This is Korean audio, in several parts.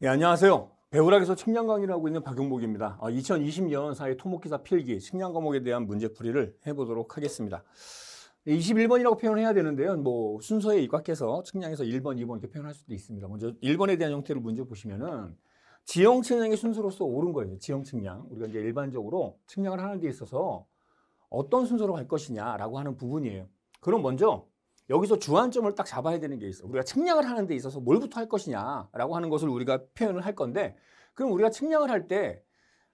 예, 안녕하세요. 배우락에서 측량 강의를 하고 있는 박용복입니다. 2020년 아, 사회 토목기사 필기, 측량 과목에 대한 문제풀이를 해보도록 하겠습니다. 21번이라고 예, 표현해야 되는데요. 뭐 순서에 입각해서 측량에서 1번, 2번 이렇게 표현할 수도 있습니다. 먼저 1번에 대한 형태를 문제 보시면은 지형 측량의 순서로서 옳은 거예요. 지형 측량. 우리가 이제 일반적으로 측량을 하는 데 있어서 어떤 순서로 갈 것이냐라고 하는 부분이에요. 그럼 먼저 여기서 주안점을 딱 잡아야 되는 게 있어. 우리가 측량을 하는 데 있어서 뭘부터 할 것이냐라고 하는 것을 우리가 표현을 할 건데 그럼 우리가 측량을 할때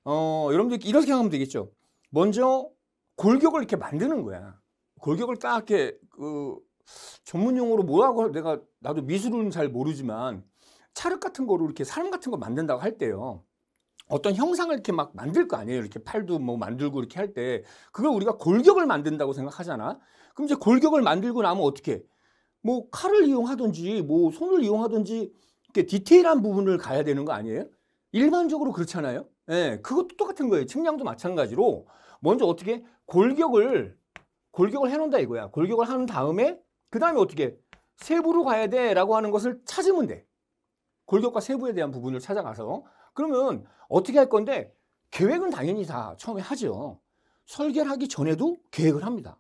어, 여러분들 이렇게 하면 되겠죠. 먼저 골격을 이렇게 만드는 거야. 골격을 딱 이렇게 그 전문 용어로 뭐라고 내가 나도 미술은 잘 모르지만 찰흙 같은 거로 이렇게 사람 같은 거 만든다고 할 때요. 어떤 형상을 이렇게 막 만들 거 아니에요. 이렇게 팔도 뭐 만들고 이렇게 할 때 그걸 우리가 골격을 만든다고 생각하잖아. 그럼 이제 골격을 만들고 나면 어떻게? 뭐 칼을 이용하든지 뭐 손을 이용하든지 이렇게 디테일한 부분을 가야 되는 거 아니에요? 일반적으로 그렇잖아요. 예, 그것도 똑같은 거예요. 측량도 마찬가지로 먼저 어떻게 골격을 골격을 해놓는다 이거야. 골격을 하는 다음에 그 다음에 어떻게 세부로 가야 돼라고 하는 것을 찾으면 돼. 골격과 세부에 대한 부분을 찾아가서 그러면 어떻게 할 건데 계획은 당연히 다 처음에 하죠. 설계를 하기 전에도 계획을 합니다.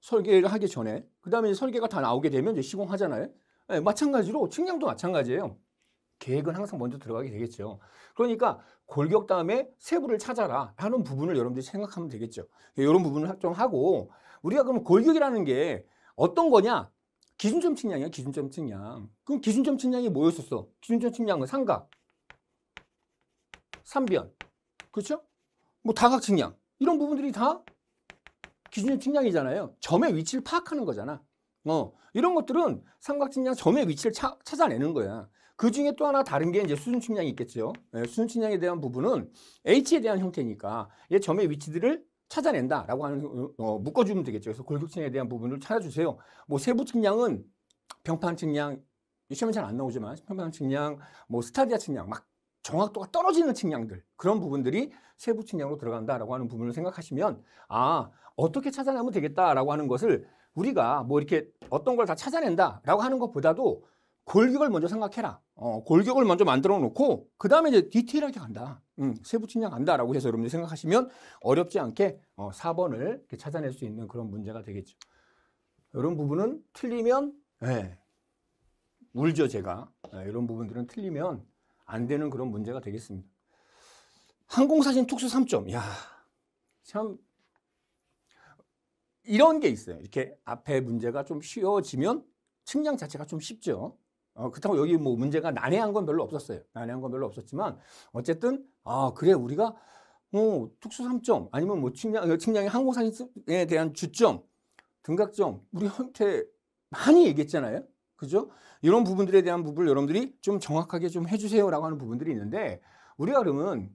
설계를 하기 전에 그 다음에 설계가 다 나오게 되면 이제 시공하잖아요. 네, 마찬가지로 측량도 마찬가지예요. 계획은 항상 먼저 들어가게 되겠죠. 그러니까 골격 다음에 세부를 찾아라 하는 부분을 여러분들이 생각하면 되겠죠. 예, 이런 부분을 확정하고 우리가 그럼 골격이라는 게 어떤 거냐? 기준점 측량이야, 기준점 측량. 그럼 기준점 측량이 뭐였었어? 기준점 측량은 삼각. 삼변, 그렇죠? 뭐 다각측량 이런 부분들이 다 기준의 측량이잖아요. 점의 위치를 파악하는 거잖아. 어, 이런 것들은 삼각측량 점의 위치를 차, 찾아내는 거야. 그 중에 또 하나 다른 게 이제 수준 측량이 있겠죠. 예, 수준 측량에 대한 부분은 H에 대한 형태니까 얘 점의 위치들을 찾아낸다라고 하는 어, 어 묶어주면 되겠죠. 그래서 골격 측량에 대한 부분을 찾아주세요. 뭐 세부 측량은 병판 측량 시험에 잘안 나오지만 평판 측량, 뭐 스타디아 측량 막 정확도가 떨어지는 측량들 그런 부분들이 세부 측량으로 들어간다라고 하는 부분을 생각하시면 아 어떻게 찾아내면 되겠다라고 하는 것을 우리가 뭐 이렇게 어떤 걸 다 찾아낸다라고 하는 것보다도 골격을 먼저 생각해라. 어, 골격을 먼저 만들어 놓고 그 다음에 이제 디테일하게 간다. 음, 세부 측량 간다라고 해서 여러분들 생각하시면 어렵지 않게 어, 4번을 찾아낼 수 있는 그런 문제가 되겠죠. 이런 부분은 틀리면 예, 울죠 제가. 예, 이런 부분들은 틀리면 안 되는 그런 문제가 되겠습니다. 항공사진 특수 3점. 야, 참 이런 게 있어요. 이렇게 앞에 문제가 좀 쉬워지면 측량 자체가 좀 쉽죠. 어, 그렇다고 여기 뭐 문제가 난해한 건 별로 없었어요. 난해한 건 별로 없었지만 어쨌든 아 그래 우리가 어, 특수 3점 아니면 뭐 측량 어, 측량의 항공사진에 대한 주점 등각점 우리 형태 많이 얘기했잖아요. 그죠? 이런 부분들에 대한 부분을 여러분들이 좀 정확하게 좀 해주세요라고 하는 부분들이 있는데 우리가 그러면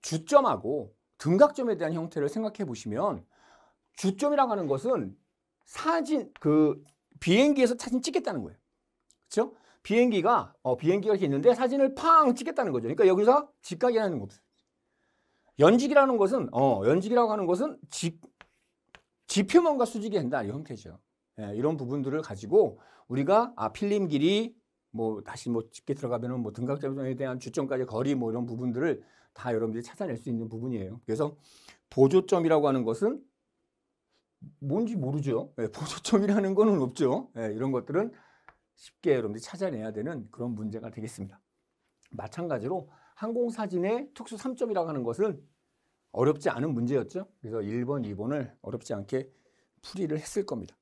주점하고 등각점에 대한 형태를 생각해 보시면 주점이라고 하는 것은 사진 그 비행기에서 사진 찍겠다는 거예요. 그렇죠? 비행기가 어, 비행기가 이렇게 있는데 사진을 팡 찍겠다는 거죠. 그러니까 여기서 직각이라는 거죠. 연직이라는 것은 어 연직이라고 하는 것은 직 지표면과 수직이 된다 이 형태죠. 예, 이런 부분들을 가지고 우리가 아 필름 길이 뭐 다시 뭐 깊게 들어가면은 뭐 등각자변에 대한 주점까지 거리 뭐 이런 부분들을 다 여러분들이 찾아낼 수 있는 부분이에요. 그래서 보조점이라고 하는 것은 뭔지 모르죠. 예, 보조점이라는 거는 없죠. 예, 이런 것들은 쉽게 여러분들이 찾아내야 되는 그런 문제가 되겠습니다. 마찬가지로 항공사진의 특수 3점이라고 하는 것은 어렵지 않은 문제였죠. 그래서 1번, 2번을 어렵지 않게 풀이를 했을 겁니다.